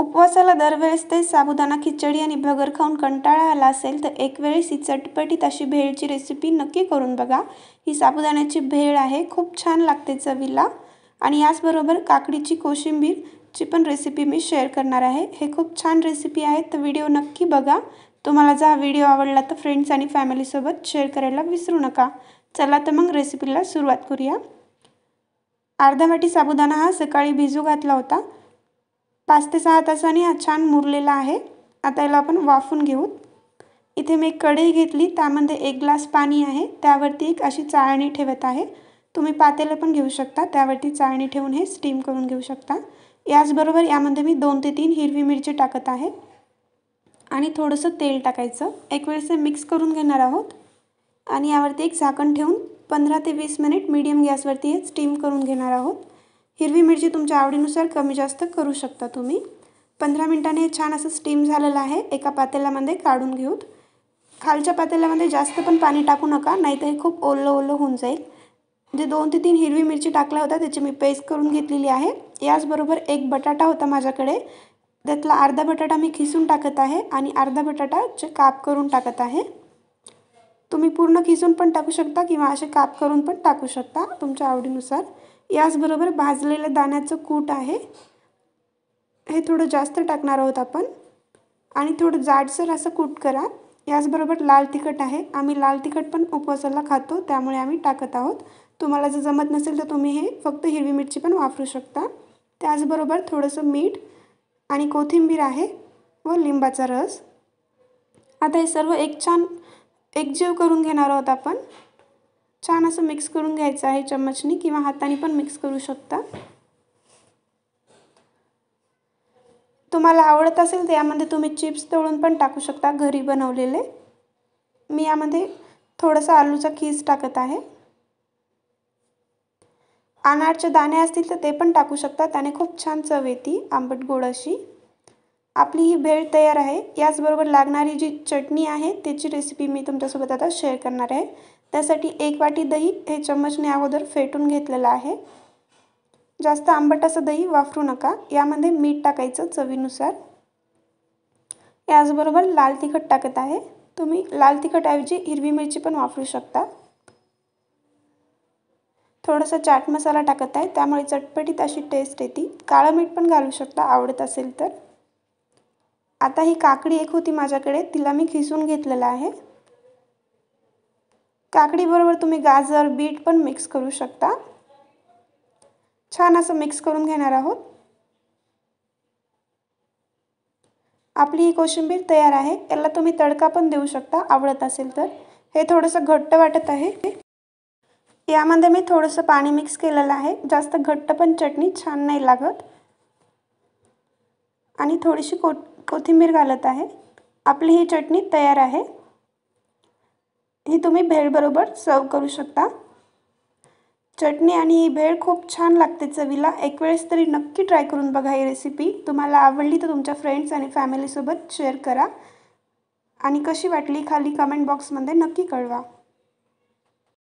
उपवासाला दरवेळेस ते साबुदाणा खिचडी आणि भगर खाऊन कंटाळा आला असेल तर एक वेळेस ही चटपटीत अशी भेळची रेसिपी नक्की करून बघा ही साबुदाण्याची भेळ आहे खूप छान लागते चवीला आणि याचबरोबर काकडीची कोशिंबीर ची पण रेसिपी मी शेअर करणार आहे हे खूप छान रेसिपी आहे तर व्हिडिओ नक्की बघा तुम्हाला जर हा व्हिडिओ आवडला तर फ्रेंड्स आणि फॅमिलीसोबत शेअर करायला विसरू नका चला तर मग रेसिपीला सुरुवात करूया अर्धा वाटी साबुदाणा हा सकाळी भिजू घातला होता पाच ते सहा तासाने हा छान मुरलेला आहे आता याला आपण वाफून घेऊ इथे मी एक कढई घेतली त्यामध्ये एक ग्लास पाणी आहे त्यावरती एक अशी चाळणी ठेवत आहे तुम्ही पातेलं पण घेऊ शकता त्यावरती चाळणी ठेवून हे स्टीम करून घेऊ शकता याचबरोबर यामध्ये मी दोन ते तीन हिरवी मिरची टाकत आहे आणि थोडंसं तेल टाकायचं एक वेळेस मिक्स करून घेणार आहोत आणि यावरती एक झाकण ठेवून पंधरा ते वीस मिनिट मीडियम गॅसवरती हे स्टीम करून घेणार आहोत हिरवी मिरची तुमच्या आवडीनुसार कमी जास्त करू शकता तुम्ही पंधरा मिनटाने हे छान असं स्टीम झालेलं आहे एका पातेल्यामध्ये काढून घेऊत खालच्या पातेल्यामध्ये जास्त पण पाणी टाकू नका नाहीतर हे खूप ओलं ओलं होऊन जाईल जे दोन ते तीन हिरवी मिरची टाकल्या होत्या त्याची मी पेस्ट करून घेतलेली आहे याचबरोबर एक बटाटा होता माझ्याकडे त्यातला अर्धा बटाटा मी खिसून टाकत आहे आणि अर्धा बटाटा जे काप करून टाकत आहे तुम्ही पूर्ण खिसून पण टाकू शकता किंवा असे काप करून पण टाकू शकता तुमच्या आवडीनुसार याचबरोबर भाजलेलं दाण्याचं कूट आहे हे थोडं जास्त टाकणार आहोत आपण आणि थोडं जाडसर असं कूट करा याचबरोबर लाल तिखट आहे आम्ही लाल तिखट पण उपवासाला खातो त्यामुळे आम्ही टाकत आहोत तुम्हाला जर जमत नसेल तर तुम्ही हे फक्त हिरवी मिरची पण वापरू शकता त्याचबरोबर थोडंसं मीठ आणि कोथिंबीर आहे व लिंबाचा रस आता हे सर्व एक छान एकजीव करून घेणार आहोत आपण छान असं मिक्स करून घ्यायचं आहे चम्मचनी किंवा हाताने पण मिक्स करू शकता तुम्हाला आवडत असेल तर यामध्ये तुम्ही चिप्स तळून पण टाकू शकता घरी बनवलेले मी यामध्ये थोडंसं आलूचा खीस टाकत आहे अनारचे दाणे असतील तर ते पण टाकू शकता त्याने खूप छान चव येते आंबट गोड अशी आपली ही भेळ तयार आहे याचबरोबर लागणारी जी चटणी आहे त्याची रेसिपी मी तुमच्यासोबत आता शेअर करणार आहे त्यासाठी एक वाटी दही हे चम्मचने अगोदर फेटून घेतलेलं आहे जास्त आंबट असं दही वापरू नका यामध्ये मीठ टाकायचं चवीनुसार याचबरोबर लाल तिखट टाकत आहे तुम्ही लाल तिखटऐवजी हिरवी मिरची पण वापरू शकता थोडंसं चाट मसाला टाकत आहे त्यामुळे चटपटीत अशी टेस्ट येते काळं मीठ पण घालू शकता आवडत असेल तर आता ही काकडी एक होती माझ्याकडे तिला मी खिसून घेतलेलं आहे काकडीबरोबर तुम्ही गाजर बीट पण मिक्स करू शकता छान असं मिक्स करून घेणार आहोत आपली ही कोशिंबीर तयार आहे याला तुम्ही तडका पण देऊ शकता आवडत असेल तर हे थोडंसं घट्ट वाटत आहे यामध्ये मी थोडंसं पाणी मिक्स केलेलं आहे जास्त घट्ट पण चटणी छान नाही लागत आणि थोडीशी को कोथिंबीर घालत आहे आपली ही चटणी तयार आहे ही तुम्ही भेळबरोबर सर्व करू शकता चटणी आणि ही भेळ खूप छान लागते चवीला एक वेळेस तरी नक्की ट्राय करून बघा ही रेसिपी तुम्हाला आवडली तर तुमच्या फ्रेंड्स आणि फॅमिलीसोबत शेअर करा आणि कशी वाटली खाली कमेंट बॉक्समध्ये नक्की कळवा